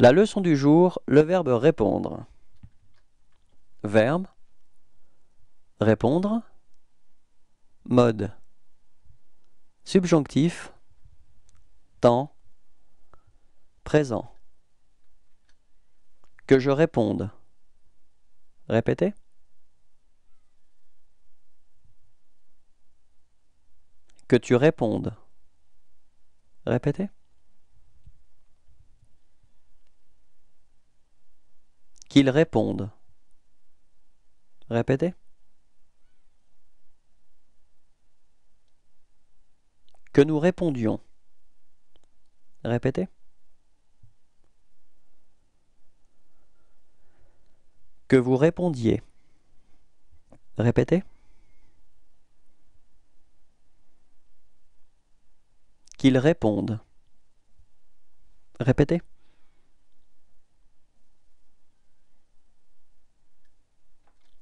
La leçon du jour, le verbe répondre. Verbe Répondre Mode Subjonctif Temps Présent Que je réponde Répétez Que tu répondes Répétez Qu'ils répondent. Répétez. Que nous répondions. Répétez. Que vous répondiez. Répétez. Qu'ils répondent. Répétez.